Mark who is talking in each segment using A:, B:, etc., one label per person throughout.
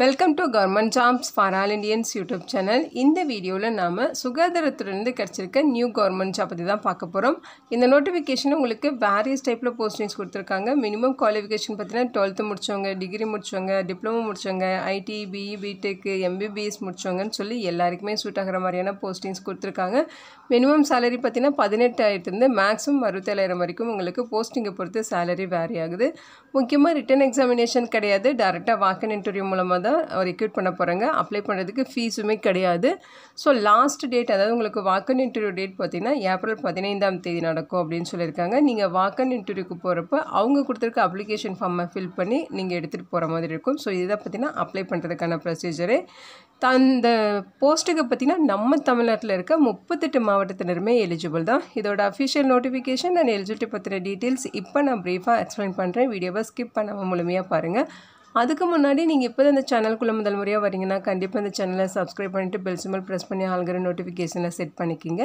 A: welcome to government jobs for all Indians YouTube channel இந்த வீடியோவில் நாம் சுகாதாரத்துலேருந்து கிடச்சிருக்க நியூ கவர்மெண்ட் ஜாப் பற்றி தான் பார்க்க போகிறோம் இந்த நோட்டிஃபிகேஷன் உங்களுக்கு வேரியஸ் டைப்பில் போஸ்டிங்ஸ் கொடுத்துருக்காங்க மினிமம் குவாலிஃபிகேஷன் பார்த்தீங்கன்னா டுவெல்த்து முடிச்சவங்க டிகிரி முடித்தவங்க டிப்ளமோ முடித்தவங்க ஐடி பிஇ பிடெக்கு எம்பிபிஎஸ் முடிச்சவங்கன்னு சொல்லி எல்லாருக்குமே சூட் ஆகிற மாதிரியான போஸ்டிங்ஸ் கொடுத்துருக்காங்க மினிமம் சேலரி பார்த்தீங்கன்னா பதினெட்டாயிரத்துலேருந்து மேக்ஸிமம் அறுபத்தேழாயிரம் வரைக்கும் உங்களுக்கு போஸ்டிங்கை பொறுத்து சேலரி வேரி ஆகுது முக்கியமாக ரிட்டன் எக்ஸாமினேஷன் கிடையாது டேரெக்டாக வாக்கன் இன்டர்வியூ மூலமாக தான் ரெக்ரூட் பண்ண போகிறாங்க அப்ளை பண்ணுறதுக்கு ஃபீஸுமே கிடையாது ஸோ லாஸ்ட் டேட் அதாவது உங்களுக்கு வாக்கன் இன்டர்வியூ டேட் பார்த்திங்கன்னா ஏப்ரல் பதினைந்தாம் தேதி நடக்கும் அப்படின்னு சொல்லியிருக்காங்க நீங்கள் வாக்கன் இன்டர்வியூக்கு போகிறப்ப அவங்க கொடுத்துருக்க அப்ளிகேஷன் ஃபார்மை ஃபில் பண்ணி நீங்கள் எடுத்துகிட்டு போகிற மாதிரி இருக்கும் ஸோ இதை பார்த்திங்கன்னா அப்ளை பண்ணுறதுக்கான ப்ரொசீஜரு அந்த போஸ்ட்டுக்கு பார்த்திங்கன்னா நம்ம தமிழ்நாட்டில் இருக்க முப்பத்தெட்டு மாவட்டத்தினருமே எலிஜிபிள் தான் இதோட அஃபிஷியல் நோட்டிஃபிகேஷன் அண்ட் எலிஜிபிலிட்டி பற்றின டீட்டெயில்ஸ் இப்போ நான் ப்ரீஃபாக எக்ஸ்பிளைன் பண்ணுறேன் வீடியோவை ஸ்கிப் பண்ணாமல் முழுமையாக பாருங்கள் அதுக்கு முன்னாடி நீங்கள் இப்போ இந்த சேனலுக்குள்ளே முதல் முறையாக வரீங்கன்னா கண்டிப்பாக இந்த சேனலை சப்ஸ்கிரைப் பண்ணிவிட்டு பெல் சிம்பல் ப்ரெஸ் பண்ணி ஆளுங்கிற நோட்டிஃபிகேஷனில் செட் பண்ணிக்கிங்க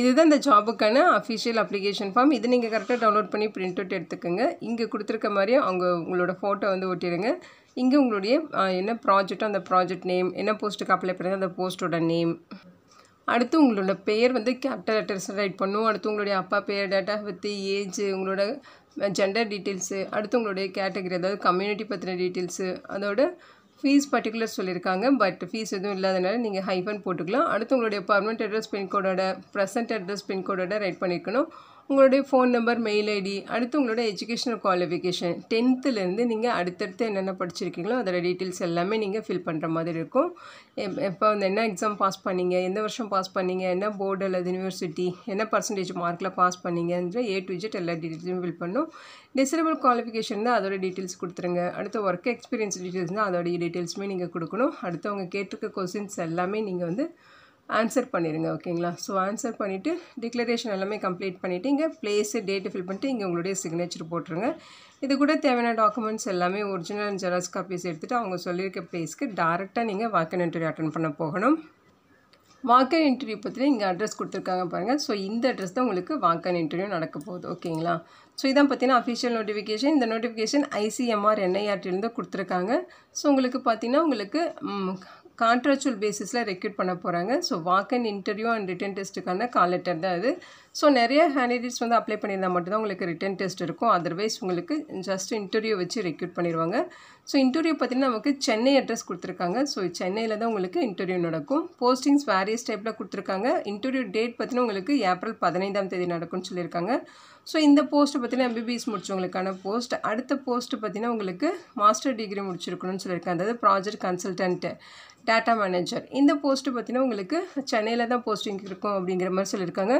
A: இதுதான் இந்த ஜாபுக்கான அஃபிஷியல் அப்ளிகேஷன் ஃபார்ம் இது நீங்கள் கரெக்டாக டவுன்லோட் பண்ணி பிரிண்ட் அவுட் எடுத்துக்கோங்க இங்கே கொடுத்துருக்க மாதிரியே அவங்க உங்களோட ஃபோட்டோ வந்து ஒட்டிடுங்க இங்கே உங்களுடைய என்ன ப்ராஜெக்டோ அந்த ப்ராஜெக்ட் நேம் என்ன போஸ்ட்டுக்கு அப்ளை பண்ணுறது அந்த போஸ்ட்டோட நேம் அடுத்து உங்களோட பெயர் வந்து கேப்டர் லெட்டர்ஸ் ரைட் பண்ணும் அடுத்து உங்களுடைய அப்பா பேர் டேட் ஆஃப் ஏஜ் உங்களோட ஜெண்டர் டீட்டெயில்ஸு அடுத்து உங்களுடைய கேட்டகரி அதாவது கம்யூனிட்டி பற்றின டீட்டெயில்ஸு அதோட ஃபீஸ் பர்டிகுலர் சொல்லியிருக்காங்க பட் ஃபீஸ் எதுவும் இல்லாதனால நீங்கள் ஹைஃபன் போட்டுக்கலாம் அடுத்து உங்களுடைய பர்மனெண்ட் அட்ரஸ் பின்கோடோட ப்ரெசன்ட் அட்ரஸ் பின்கோடோட ரைட் பண்ணியிருக்கணும் உங்களுடைய ஃபோன் நம்பர் மெயில் ஐடி அடுத்து உங்களோட எஜுகேஷனல் குவாலிஃபிகேஷன் டென்த்துலேருந்து நீங்கள் அடுத்தடுத்து என்னென்ன படிச்சிருக்கீங்களோ அதோட டீட்டெயில்ஸ் எல்லாமே நீங்கள் ஃபில் பண்ணுற மாதிரி இருக்கும் எப்போ வந்து என்ன எக்ஸாம் பாஸ் பண்ணீங்க எந்த வருஷம் பாஸ் பண்ணீங்க என்ன போர்டு அல்லது யூனிவர்சிட்டி என்ன பர்சன்டேஜ் மார்க்கில் பாஸ் பண்ணீங்கன்ற ஏ டு ஜெட் எல்லா டீட்டெயில்ஸும் ஃபில் பண்ணும் டிசரபிள் குவாலிஃபிகேஷன் தான் அதோட டீட்டெயில்ஸ் கொடுத்துருங்க அடுத்த ஒர்க் எக்ஸ்பீரியன்ஸ் டீட்டெயில்ஸ் தான் அதோடைய டீட்டெயில்ஸுமே நீங்கள் கொடுக்கணும் அடுத்தவங்க கேட்டிருக்க கொஸ்டின்ஸ் எல்லாமே நீங்கள் வந்து ஆன்சர் பண்ணிடுங்க ஓகேங்களா ஸோ ஆன்சர் பண்ணிவிட்டு டிக்ளரேஷன் எல்லாமே கம்ப்ளீட் பண்ணிவிட்டு இங்கே ப்ளேஸு டேட்டு ஃபில் பண்ணிட்டு இங்கே உங்களுடைய சிக்னேச்சர் போட்டுருங்க இது கூட தேவையான டாக்குமெண்ட்ஸ் எல்லாமே ஒரிஜினல் அண்ட் ஜெராக்ஸ் காப்பீஸ் எடுத்துகிட்டு அவங்க சொல்லியிருக்க ப்ளேஸ்க்கு டேரெக்டாக நீங்கள் வாக்கன் இன்டர்வியூ அட்டன் பண்ண போகணும் வாக்கன் இன்டர்வியூ பற்றி இங்கே அட்ரஸ் கொடுத்துருக்காங்க பாருங்கள் ஸோ இந்த அட்ரஸ் தான் உங்களுக்கு வாக்கன் இன்டர்வியூ நடக்க போகுது ஓகேங்களா ஸோ இதான் பார்த்தீங்கன்னா அஃபிஷியல் நோட்டிஃபிகேஷன் இந்த நோட்டிஃபிகேஷன் ஐசிஎம்ஆர் என்ஐஆர்டிலேருந்து கொடுத்துருக்காங்க ஸோ உங்களுக்கு பார்த்தீங்கன்னா உங்களுக்கு கான்ட்ராக்சுவல் பேசிஸில் ரெக்ரூட் பண்ண போகிறாங்க so walk and interview and written டெஸ்ட்டுக்கான கால் லெட்டர் தான் அது ஸோ நிறைய கேண்டிடேட்ஸ் வந்து அப்ளை பண்ணியிருந்தால் மட்டும்தான் உங்களுக்கு ரிட்டன் டெஸ்ட் இருக்கும் அதர்வைஸ் உங்களுக்கு ஜஸ்ட் இன்டர்வியூ வச்சு ரெக்ரூட் பண்ணிடுவாங்க ஸோ இன்டர்வியூ பார்த்தீங்கன்னா நமக்கு சென்னை அட்ரஸ் கொடுத்துருக்காங்க ஸோ சென்னையில் தான் உங்களுக்கு இன்டர்வியூ நடக்கும் போஸ்டிங்ஸ் வேரியஸ் டைப்பில் கொடுத்துருக்காங்க இன்டர்வியூ டேட் பார்த்தீங்கன்னா உங்களுக்கு ஏப்ரல் பதினைந்தாம் தேதி நடக்கும்னு சொல்லியிருக்காங்க ஸோ இந்த போஸ்ட்டை பார்த்திங்கன்னா எம்பிபிஎஸ் முடிச்சவங்களுக்கான போஸ்ட் அடுத்த போஸ்ட்டு பார்த்தீங்கன்னா உங்களுக்கு மாஸ்டர் டிகிரி முடிச்சிருக்கணும்னு சொல்லியிருக்காங்க அதாவது ப்ராஜெக்ட் கன்சல்டன்ட்டு டேட்டா மேனேஜர் இந்த போஸ்ட்டு பார்த்தீங்கன்னா உங்களுக்கு சென்னையில் தான் போஸ்டிங் இருக்கும் அப்படிங்கிற மாதிரி சொல்லியிருக்காங்க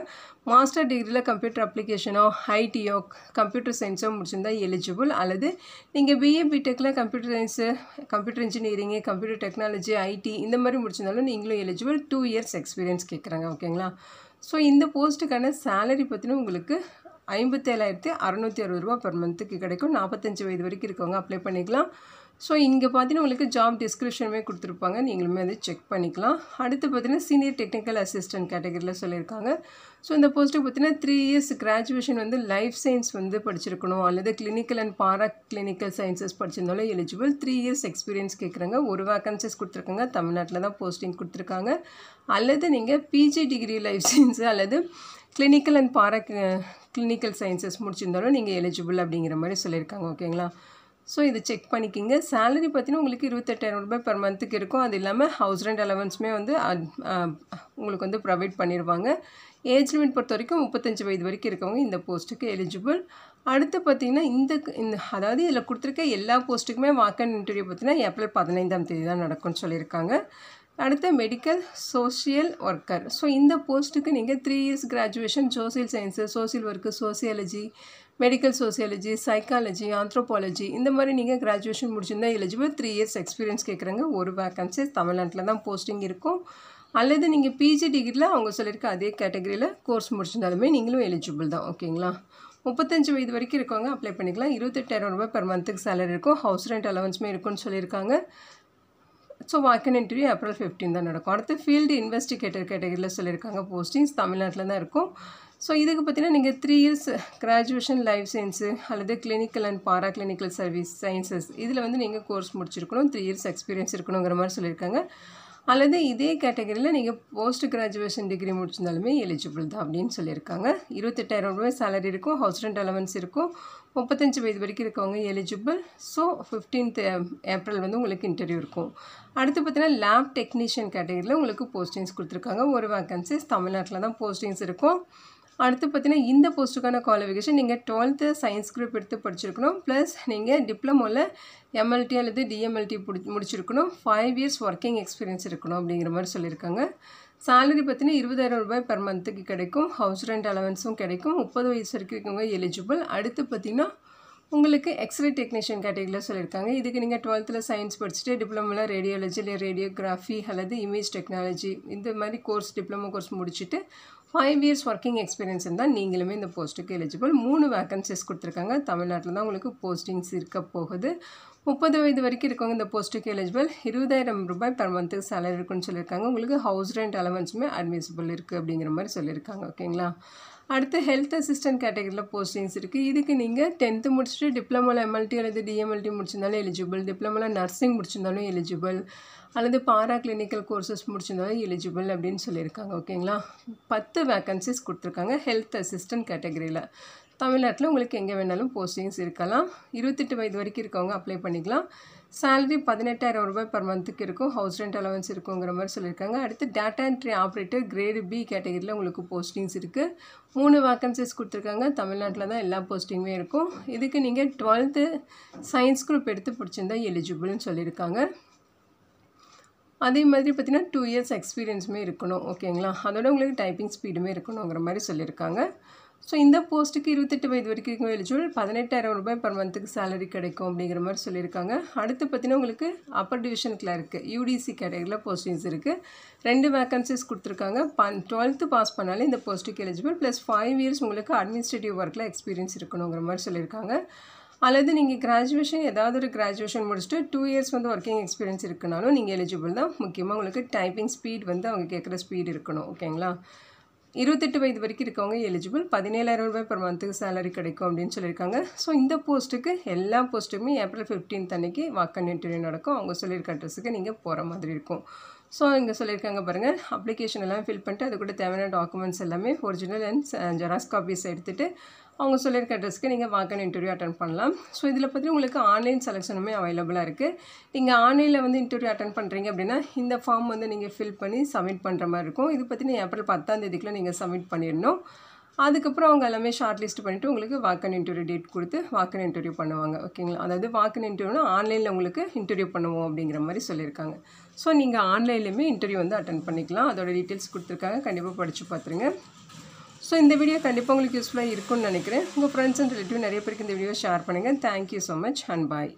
A: மாஸ்டர் டிகிரியில் கம்ப்யூட்டர் அப்ளிகேஷனோ ஐடியோ கம்ப்யூட்டர் சயின்ஸோ முடிச்சிருந்தால் எலிஜிபிள் அல்லது நீங்கள் பிஏ பிடெக்கில் computer science computer engineering computer technology IT இந்த மாதிரி முடிச்சிருந்தாலும் நீங்களும் எலிஜிபிள் டூ இயர்ஸ் எக்ஸ்பீரியன்ஸ் கேட்குறாங்க ஓகேங்களா ஸோ இந்த போஸ்ட்டுக்கான சேலரி பற்றின உங்களுக்கு ஐம்பத்தேழாயிரத்தி அறநூற்றி அறுபது ரூபா பர் மந்த்துக்கு கிடைக்கும் நாற்பத்தஞ்சு வயது வரைக்கும் இருக்கவங்க அப்ளை பண்ணிக்கலாம் ஸோ இங்கே பார்த்தீங்கன்னா உங்களுக்கு ஜாப் டிஸ்கிரிப்ஷனுமே கொடுத்துருப்பாங்க நீங்களுமே அதை செக் பண்ணிக்கலாம் அடுத்து பார்த்தீங்கன்னா சீனியர் டெக்னிக்கல் அசிஸ்டன்ட் கேட்டகரியில் சொல்லியிருக்காங்க ஸோ இந்த போஸ்ட்டுக்கு பார்த்தீங்கன்னா த்ரீ இயர்ஸ் கிராஜுவேஷன் வந்து லைஃப் சயின்ஸ் வந்து படிச்சிருக்கணும் அல்லது clinical and para clinical sciences படிச்சிருந்தாலும் எலிஜிபிள் த்ரீ இயர்ஸ் எக்ஸ்பீரியன்ஸ் கேட்குறாங்க ஒரு வேக்கன்சிஸ் கொடுத்துருக்காங்க தமிழ்நாட்டில் தான் போஸ்டிங் கொடுத்துருக்காங்க அல்லது நீங்கள் பிஜி டிகிரி லைஃப் சயின்ஸ் அல்லது clinical and para clinical sciences முடிச்சிருந்தாலும் நீங்கள் எலிஜிபிள் அப்படிங்கிற மாதிரி சொல்லியிருக்காங்க ஓகேங்களா ஸோ இது செக் பண்ணிக்கிங்க சேலரி பார்த்தீங்கன்னா உங்களுக்கு இருபத்தெட்டாயிரம் ரூபாய் பெர் மந்த்துக்கு இருக்கும் அது இல்லாமல் ஹவுஸ் ரெண்ட் அலவன்ஸுமே வந்து உங்களுக்கு வந்து ப்ரொவைட் பண்ணிடுவாங்க ஏஜ் லிமிட் பொறுத்த வரைக்கும் முப்பத்தஞ்சு வயது வரைக்கும் இருக்கவங்க இந்த போஸ்ட்டுக்கு எலிஜிபிள் அடுத்து பார்த்திங்கன்னா இந்த இந்த அதாவது இதில் கொடுத்துருக்க எல்லா போஸ்ட்டுக்குமே வாக்கன் இன்டர்வியூ பார்த்திங்கன்னா ஏப்ரல் பதினைந்தாம் தேதி தான் நடக்கும்னு சொல்லியிருக்காங்க அடுத்த மெடிக்கல் சோஷியல் ஒர்க்கர் ஸோ இந்த போஸ்ட்டுக்கு நீங்கள் three years graduation social science social work sociology medical sociology psychology anthropology இந்த மாதிரி நீங்கள் கிராஜுவேஷன் முடிச்சிருந்தால் எலிஜிபிள் த்ரீ இயர்ஸ் எக்ஸ்பீரியன்ஸ் கேட்குறாங்க ஒரு வேக்கன்சி தமிழ்நாட்டில் தான் போஸ்டிங் இருக்கும் அல்லது நீங்கள் பிஜி டிகிரியில் அவங்க சொல்லியிருக்க அதே கேட்டகரியில் கோர்ஸ் முடிச்சிருந்தாலுமே நீங்களும் எலிஜிபிள் தான் ஓகேங்களா முப்பத்தஞ்சு வயது வரைக்கும் இருக்கவங்க அப்ளை பண்ணிக்கலாம் இருபத்தெட்டாயிரம் ரூபாய் பெர் மந்த்துக்கு சேலரி இருக்கும் ஹவுஸ் ரெண்ட் அலவன்ஸுமே இருக்கும்னு சொல்லியிருக்காங்க so walk in interview April fifteen தான் நடக்கும் அடுத்து ஃபீல்டு இன்வெஸ்டிகேட்டர் கேட்டகரியில் சொல்லியிருக்காங்க போஸ்டிங்ஸ் தமிழ்நாட்டில் தான் இருக்கும் ஸோ இதுக்கு பார்த்தீங்கன்னா நீங்கள் three years graduation life science அல்லது clinical and para clinical service sciences இதில் வந்து நீங்கள் கோர்ஸ் முடிச்சிருக்கணும் த்ரீ இயர்ஸ் எக்ஸ்பீரியன்ஸ் இருக்கணுங்கிற மாதிரி சொல்லியிருக்காங்க அல்லது இதே கேட்டகரியில் நீங்கள் போஸ்ட் கிராஜுவேஷன் டிகிரி முடிச்சிருந்தாலுமே எலிஜிபிள் தான் அப்படின்னு சொல்லியிருக்காங்க இருபத்தெட்டாயிரம் ரூபாய் சேலரி இருக்கும் ஹவுஸ் ரெண்ட் அலவன்ஸ் இருக்கும் முப்பத்தஞ்சு வயது வரைக்கும் இருக்கவங்க எலிஜிபிள் ஸோ ஃபிஃப்டீன்த் ஏப்ரல் வந்து உங்களுக்கு இன்டர்வியூ இருக்கும் அடுத்து பார்த்தீங்கன்னா லேப் டெக்னீஷியன் கேட்டகரியில் உங்களுக்கு போஸ்டிங்ஸ் கொடுத்துருக்காங்க ஒரு வேக்கன்சிஸ் தமிழ்நாட்டில் தான் போஸ்டிங்ஸ் இருக்கும் அடுத்து பார்த்தீங்கன்னா இந்த போஸ்ட்டுக்கான குவாலிஃபிகேஷன் நீங்கள் டுவெல்த்து சயின்ஸ் குரூப் எடுத்து படிச்சிருக்கணும் ப்ளஸ் நீங்கள் டிப்ளமோவில் எம்எல்டி அல்லது டிஎம்எல்டி முடிச்சிருக்கணும் ஃபைவ் இயர்ஸ் ஒர்க்கிங் எக்ஸ்பீரியன்ஸ் இருக்கணும் அப்படிங்கிற மாதிரி சொல்லியிருக்காங்க சேலரி பார்த்தீங்கன்னா இருபதாயிரம் ரூபாய் பெர் மந்த்துக்கு கிடைக்கும் ஹவுஸ் ரெண்ட் அலவன்ஸும் கிடைக்கும் முப்பது வயசு வரைக்கும் இருக்கவங்க எலிஜிபிள் அடுத்து பார்த்திங்கன்னா உங்களுக்கு எக்ஸ்ரே டெக்னீஷியன் கேட்டகரியில் சொல்லியிருக்காங்க இதுக்கு நீங்கள் டுவெல்த்தில் சயின்ஸ் படிச்சுட்டு டிப்ளமோவில் ரேடியாலஜி இல்லை ரேடியோகிராஃபி அல்லது இமேஜ் டெக்னாலஜி இந்த மாதிரி கோர்ஸ் டிப்ளமோ கோர்ஸ் முடிச்சுட்டு ஃபைவ் இயர்ஸ் ஒர்க்கிங் எக்ஸ்பீரியன்ஸ் இருந்தால் நீங்களுமே இந்த போஸ்ட்டுக்கு எலிஜிபிள் மூணு வேக்கன்சிஸ் கொடுத்துருக்காங்க தமிழ்நாட்டில் தான் உங்களுக்கு போஸ்டிங்ஸ் இருக்க போகுது முப்பது வயது வரைக்கும் இருக்கவங்க இந்த போஸ்ட்டுக்கு எலிஜிபிள் இருபதாயிரம் ரூபாய் பெர் மந்த்துக்கு சேலரி இருக்குன்னு சொல்லியிருக்காங்க உங்களுக்கு ஹவுஸ் ரெண்ட் அலவன்ஸுமே அட்மிசிபிள் இருக்குது அப்படிங்கிற மாதிரி சொல்லியிருக்காங்க ஓகேங்களா அடுத்து ஹெல்த் அசிஸ்டன்ட் கேட்டகரியில் போஸ்டிங்ஸ் இருக்குது இதுக்கு நீங்கள் டென்த்து முடிச்சுட்டு டிப்ளமோவில் எம்எல்டி அல்லது டிஎம்எல்டி முடிச்சிருந்தாலும் எலிஜிபிள் டிப்ளமோல நர்சிங் முடிச்சிருந்தாலும் எலிஜிபிள் அல்லது பாரா கிளினிக்கல் கோர்சஸ் முடிச்சிருந்தாலும் எலிஜிபிள் அப்படின்னு சொல்லியிருக்காங்க ஓகேங்களா பத்து வேக்கன்சிஸ் கொடுத்துருக்காங்க ஹெல்த் அசிஸ்டன்ட் கேட்டகரியில் தமிழ்நாட்டில் உங்களுக்கு எங்கே வேணாலும் போஸ்டிங்ஸ் இருக்கலாம் இருபத்தெட்டு வயது வரைக்கும் இருக்கவங்க அப்ளை பண்ணிக்கலாம் சேலரி பதினெட்டாயிரம் ரூபாய் பர் மந்த்துக்கு இருக்கும் ஹவுஸ் ரெண்ட் அலவன்ஸ் இருக்குங்கிற மாதிரி சொல்லியிருக்காங்க அடுத்து data entry operator grade B கேட்டகரியில் உங்களுக்கு போஸ்டிங்ஸ் இருக்குது மூணு வேக்கன்சிஸ் கொடுத்துருக்காங்க தமிழ்நாட்டில் தான் எல்லா போஸ்டிங்குமே இருக்கும் இதுக்கு நீங்கள் டுவெல்த்து சயின்ஸ் குரூப் எடுத்து பிடிச்சிருந்தா எலிஜிபிள்னு சொல்லியிருக்காங்க அதே மாதிரி பார்த்திங்கன்னா டூ இயர்ஸ் எக்ஸ்பீரியன்ஸுமே இருக்கணும் ஓகேங்களா அதோட உங்களுக்கு டைப்பிங் ஸ்பீடுமே இருக்கணுங்கிற மாதிரி சொல்லியிருக்காங்க ஸோ இந்த போஸ்ட்டுக்கு இருபத்தெட்டு வயது வரைக்கும் எலிஜிபிள் பதினெட்டாயிரம் ரூபாய் பர் மந்த்துக்கு சேலரி கிடைக்கும் அப்படிங்கிற மாதிரி சொல்லியிருக்காங்க அடுத்து பார்த்தீங்கன்னா உங்களுக்கு அப்பர் டிவிஷன் கிளர்க்கு யூடிசி கேட்டகரியில் போஸ்டிங்ஸ் இருக்குது ரெண்டு வேக்கன்சிஸ் கொடுத்துருக்காங்க பன் டுவெல்த்து பாஸ் பண்ணாலே இந்த போஸ்ட்டுக்கு எலிஜிபிள் ப்ளஸ் ஃபைவ் இயர்ஸ் உங்களுக்கு அட்மினிஸ்ட்ரேட்டிவ் ஒர்க்கில் எக்ஸ்பீரியன்ஸ் இருக்கணுங்கிற மாதிரி சொல்லியிருக்காங்க அல்லது நீங்கள் கிராஜுவேஷன் ஏதாவது ஒரு கிராஜுவேஷன் முடிச்சுட்டு டூ இயர்ஸ் வந்து ஒர்க்கிங் எக்ஸ்பீரியன்ஸ் இருக்குனாலும் நீங்கள் எலிஜிபிள் தான் முக்கியமாக உங்களுக்கு டைப்பிங் ஸ்பீட் வந்து அவங்க கேட்குற ஸ்பீட் இருக்கணும் ஓகேங்களா இருபத்தெட்டு வயது வரைக்கும் இருக்கவங்க எலிஜிபிள் பதினேழாயிரம் ரூபாய் பர் மந்த்துக்கு சேலரி கிடைக்கும் அப்படின்னு சொல்லியிருக்காங்க ஸோ இந்த போஸ்ட்டுக்கு எல்லா போஸ்ட்டுமே ஏப்ரல் ஃபிஃப்டீன்த் அன்னைக்கு வாக்கன் இன்டர்வியூ நடக்கும் அவங்க சொல்லியிருக்க அட்ரஸுக்கு நீங்கள் போகிற மாதிரி இருக்கும் ஸோ இங்கே சொல்லியிருக்காங்க பாருங்கள் அப்ளிகேஷன் எல்லாம் ஃபில் பண்ணிட்டு அது கூட தேவையான டாக்குமெண்ட்ஸ் எல்லாமே ஒரிஜினல் அண்ட் ஜெராக்ஸ் காப்பீஸ் எடுத்துகிட்டு அவங்க சொல்லியிருக்க ட்ரெஸ்க்கு நீங்கள் வாக்கன் இன்டர்வியூ அட்டன் பண்ணலாம் ஸோ இதில் பற்றி உங்களுக்கு ஆன்லைன் செலெக்ஷனுமே அவைலபிளாக இருக்குது நீங்கள் ஆன்லைனில் வந்து இன்டர்வியூ அட்டன் பண்ணுறீங்க அப்படின்னா இந்த ஃபார்ம் வந்து நீங்கள் ஃபில் பண்ணி சப்மிட் பண்ணுற மாதிரி இருக்கும் இது பற்றி நீங்கள் ஏப்ரல் பத்தாம் தேதிக்குள்ளே நீங்கள் சப்மிட் பண்ணிடணும் அதுக்கப்புறம் அவங்க எல்லாமே ஷார்ட் லிஸ்ட் பண்ணிவிட்டு உங்களுக்கு வாக்கன் இன்டர்வியூ டேட் கொடுத்து வாக்கன் இன்டர்வியூ பண்ணுவாங்க ஓகேங்களா அதாவது வாக்கன் இன்டர்வியூனா ஆன்லைனில் உங்களுக்கு இன்டர்வியூ பண்ணுவோம் அப்படிங்கிற மாதிரி சொல்லியிருக்காங்க ஸோ நீங்கள் ஆன்லைன்லேயுமே இன்டர்வியூ வந்து அட்டன் பண்ணிக்கலாம் அதோட டீட்டெயில்ஸ் கொடுத்துருக்காங்க கண்டிப்பாக படித்து பார்த்துருங்க ஸோ இந்த வீடியோ கண்டிப்பாக உங்களுக்கு யூஸ்ஃபுல்லாக இருக்கும்னு நினைக்கிறேன் உங்கள் ஃப்ரெண்ட்ஸ் அண்ட் ரிலேட்டிவ் நிறைய பேருக்கு இந்த வீடியோ ஷேர் பண்ணுங்கள் thank you so much and bye